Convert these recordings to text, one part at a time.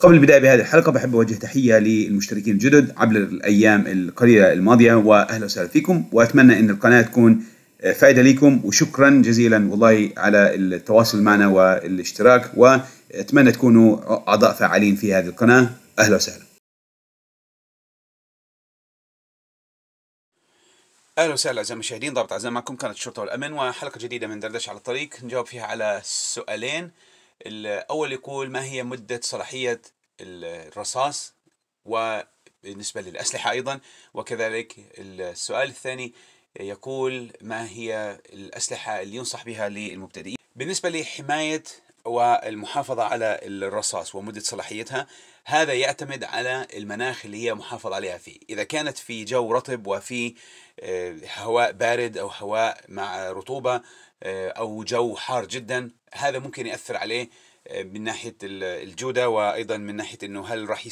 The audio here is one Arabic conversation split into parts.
قبل البداية بهذه الحلقة بحب أوجه تحية للمشتركين الجدد عبر الأيام القليلة الماضية وأهلا وسهلا فيكم وأتمنى أن القناة تكون فائدة لكم وشكرا جزيلا والله على التواصل معنا والاشتراك وأتمنى تكونوا أعضاء فعالين في هذه القناة أهلا وسهلا اهلا وسهلا اعزائي المشاهدين ضابط اعزائي معكم كانت الشرطه والامن وحلقه جديده من دردش على الطريق نجاوب فيها على سؤالين الاول يقول ما هي مده صلاحيه الرصاص وبالنسبة للأسلحة أيضا وكذلك السؤال الثاني يقول ما هي الأسلحة اللي ينصح بها للمبتدئين بالنسبة لحماية والمحافظة على الرصاص ومدة صلاحيتها هذا يعتمد على المناخ اللي هي محافظ عليها فيه إذا كانت في جو رطب وفي آه، هواء بارد أو هواء مع رطوبة آه، او جو حار جدا هذا ممكن ياثر عليه آه، من ناحيه الجوده وايضا من ناحيه انه هل راح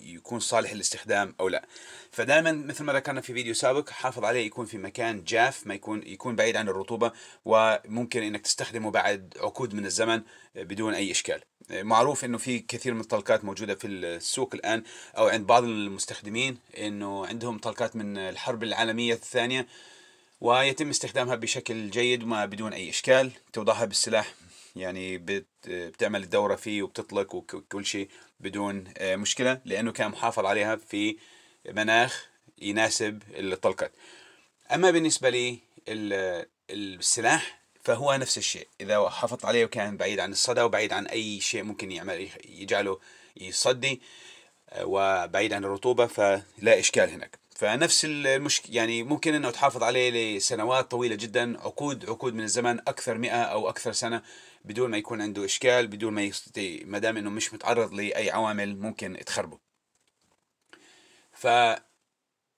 يكون صالح للاستخدام او لا فدائما مثل ما ذكرنا في فيديو سابق حافظ عليه يكون في مكان جاف ما يكون يكون بعيد عن الرطوبه وممكن انك تستخدمه بعد عقود من الزمن آه، بدون اي اشكال معروف انه في كثير من الطلقات موجوده في السوق الان او عند بعض المستخدمين انه عندهم طلقات من الحرب العالميه الثانيه ويتم استخدامها بشكل جيد وما بدون أي إشكال توضعها بالسلاح يعني بتعمل الدورة فيه وبتطلق وكل شيء بدون آه، مشكلة لأنه كان محافظ عليها في مناخ يناسب الطلقات أما بالنسبة لي السلاح فهو نفس الشيء إذا حافظت عليه وكان بعيد عن الصدى وبعيد عن أي شيء ممكن يعمل يجعله يصدي آه، وبعيد عن الرطوبة فلا إشكال هناك فنفس المشكلة يعني ممكن انه تحافظ عليه لسنوات طويله جدا عقود عقود من الزمن اكثر 100 او اكثر سنه بدون ما يكون عنده اشكال بدون ما يستطيع ما دام انه مش متعرض لاي عوامل ممكن تخربه ف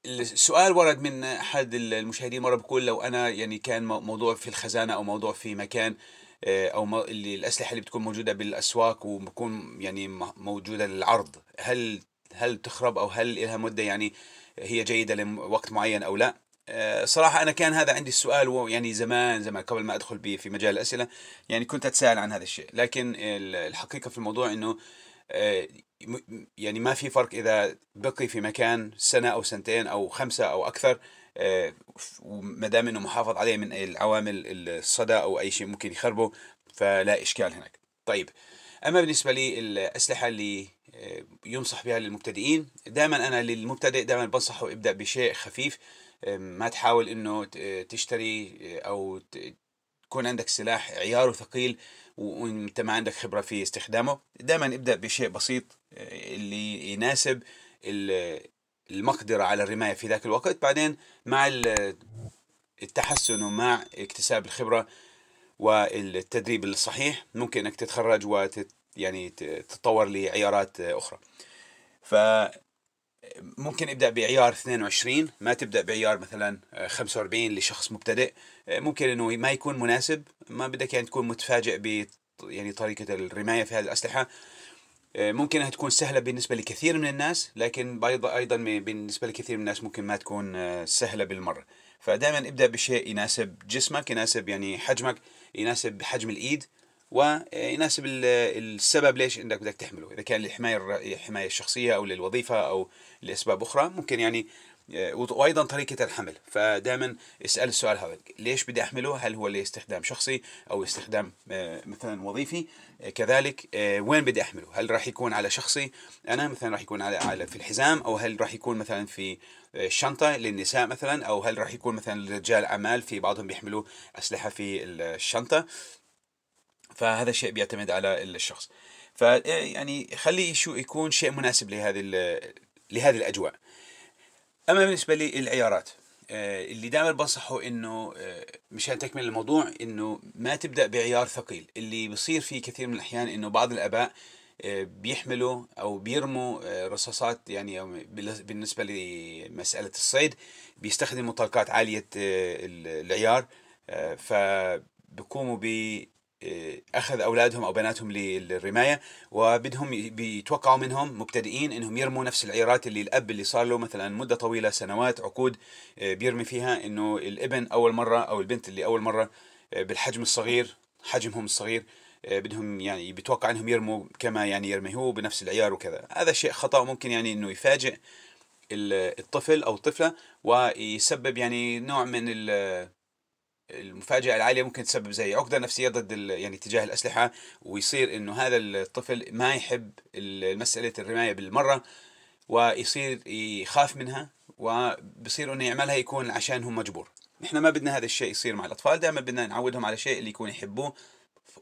السؤال ورد من احد المشاهدين مره بقول لو انا يعني كان موضوع في الخزانه او موضوع في مكان آه، او اللي الاسلحه اللي بتكون موجوده بالاسواق وبكون يعني موجوده للعرض هل هل تخرب او هل لها مده يعني هي جيدة لوقت معين أو لا آه، صراحة أنا كان هذا عندي السؤال يعني زمان زمان قبل ما أدخل به في مجال الأسئلة يعني كنت أتساءل عن هذا الشيء لكن الحقيقة في الموضوع أنه آه، يعني ما في فرق إذا بقي في مكان سنة أو سنتين أو خمسة أو أكثر آه، وما دام أنه محافظ عليه من العوامل الصدى أو أي شيء ممكن يخربه فلا إشكال هناك طيب اما بالنسبه للاسلحه اللي آه، ينصح بها للمبتدئين دائما انا للمبتدئ دائما بنصحه ابدا بشيء خفيف آه، ما تحاول انه تشتري آه، او يكون عندك سلاح عياره ثقيل وانت ما عندك خبره في استخدامه دائما ابدا بشيء بسيط اللي يناسب المقدره على الرمايه في ذاك الوقت بعدين مع التحسن ومع اكتساب الخبره والتدريب الصحيح ممكن انك تتخرج و يعني تتطور لعيارات اخرى ف ممكن ابدا بعيار 22 ما تبدا بعيار مثلا 45 لشخص مبتدئ ممكن انه ما يكون مناسب ما بدك يعني تكون متفاجئ ب يعني طريقه الرمايه في هذه الاسلحه ممكن انها تكون سهله بالنسبه لكثير من الناس لكن ايضا بالنسبه لكثير من الناس ممكن ما تكون سهله بالمره فدائما ابدا بشيء يناسب جسمك يناسب يعني حجمك يناسب حجم الايد ويناسب السبب ليش انك بدك تحمله اذا كان للحمايه الحمايه الشخصيه او للوظيفه او لاسباب اخرى ممكن يعني آه، وايضا طريقه الحمل فدائما اسال السؤال هذا ليش بدي احمله هل هو لاستخدام شخصي او استخدام آه، مثلا وظيفي آه، كذلك وين بدي احمله هل راح يكون على شخصي انا مثلا راح يكون على على في الحزام او هل راح يكون مثلا في الشنطه للنساء مثلا او هل راح يكون مثلا رجال اعمال في بعضهم بيحملوا اسلحه في الشنطه فهذا الشيء بيعتمد على الشخص فيعني خلي شو يكون شيء مناسب لهذه لهذه الاجواء اما بالنسبه للعيارات آه، اللي دائما بنصحه انه آه، مشان تكمل الموضوع انه ما تبدا بعيار ثقيل اللي بصير فيه كثير من الاحيان انه بعض الاباء آه، بيحملوا او بيرموا رصاصات يعني بالنسبه لمساله الصيد بيستخدموا طلقات عاليه العيار فبقوموا ب آه، اخذ اولادهم او بناتهم للرمايه وبدهم بيتوقعوا منهم مبتدئين انهم يرموا نفس العيارات اللي الاب اللي صار له مثلا مده طويله سنوات عقود آه، بيرمي فيها انه الابن اول مره او البنت اللي اول مره آه، بالحجم الصغير حجمهم الصغير بدهم يعني بيتوقع انهم يرموا كما يعني يرمي هو بنفس العيار وكذا هذا شيء خطا ممكن يعني انه يفاجئ الطفل او الطفله ويسبب يعني نوع من المفاجأة العالية ممكن تسبب زي عقدة نفسية ضد يعني تجاه الأسلحة ويصير إنه هذا الطفل ما يحب مسألة الرماية بالمرة ويصير يخاف منها وبصير إنه يعملها يكون عشان هو مجبور إحنا ما بدنا هذا الشيء يصير مع الأطفال دائما بدنا نعودهم على شيء اللي يكون يحبوه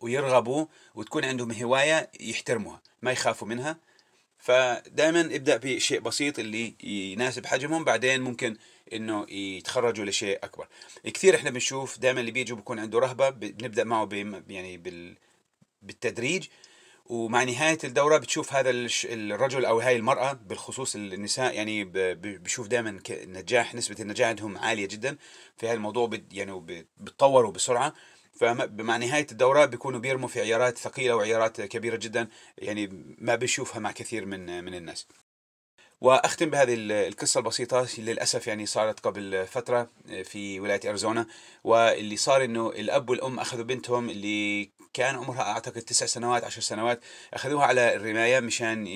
ويرغبوا وتكون عندهم هواية يحترموها ما يخافوا منها فدائما ابدا بشيء بسيط اللي يناسب حجمهم بعدين ممكن انه يتخرجوا لشيء اكبر كثير احنا بنشوف دائما اللي بيجوا بيكون عنده رهبه بنبدا معه يعني بال بالتدريج ومع نهاية الدورة بتشوف هذا الرجل أو هاي المرأة بالخصوص النساء يعني بشوف دائما نجاح نسبة النجاح عندهم عالية جدا في هذا الموضوع يعني بتطوروا بسرعة فمع نهايه الدوره بيكونوا بيرموا في عيارات ثقيله وعيارات كبيره جدا يعني ما بنشوفها مع كثير من من الناس. واختم بهذه القصه البسيطه للاسف يعني صارت قبل فتره آه، في ولايه اريزونا واللي صار انه الاب والام اخذوا بنتهم اللي كان عمرها اعتقد تسع سنوات عشر سنوات اخذوها على الرمايه مشان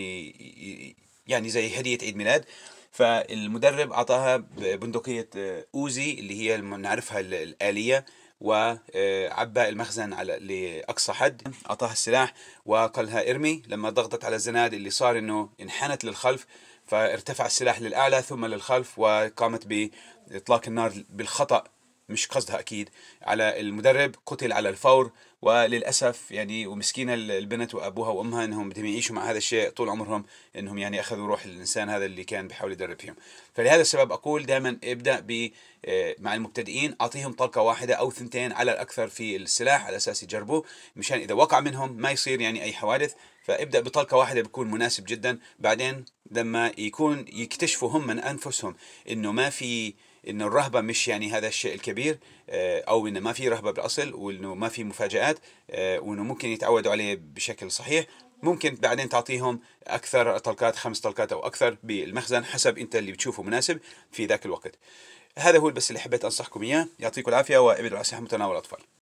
يعني زي هديه عيد ميلاد فالمدرب اعطاها بندقيه آه، اوزي اللي هي نعرفها الاليه وعبى المخزن على لاقصى حد اعطاها السلاح وقالها ارمي لما ضغطت على الزناد اللي صار انه انحنت للخلف فارتفع السلاح للاعلى ثم للخلف وقامت باطلاق النار بالخطا مش قصدها اكيد على المدرب قتل على الفور وللاسف يعني ومسكينه البنت وابوها وامها انهم بدهم يعيشوا مع هذا الشيء طول عمرهم انهم يعني اخذوا روح الانسان هذا اللي كان بيحاول يدرب فيهم فلهذا السبب اقول دائما ابدا ب آه، مع المبتدئين اعطيهم طلقه واحده او ثنتين على الاكثر في السلاح على اساس يجربوه مشان اذا وقع منهم ما يصير يعني اي حوادث فابدا بطلقه واحده بيكون مناسب جدا بعدين لما يكون يكتشفوا هم من انفسهم انه ما في انه الرهبه مش يعني هذا الشيء الكبير آه، او انه ما في رهبه بالاصل وانه ما في مفاجات آه، وانه ممكن يتعودوا عليه بشكل صحيح ممكن بعدين تعطيهم اكثر طلقات خمس طلقات او اكثر بالمخزن حسب انت اللي بتشوفه مناسب في ذاك الوقت هذا هو بس اللي حبيت انصحكم اياه يعطيكم العافيه وابعدوا على ساحه متناول الاطفال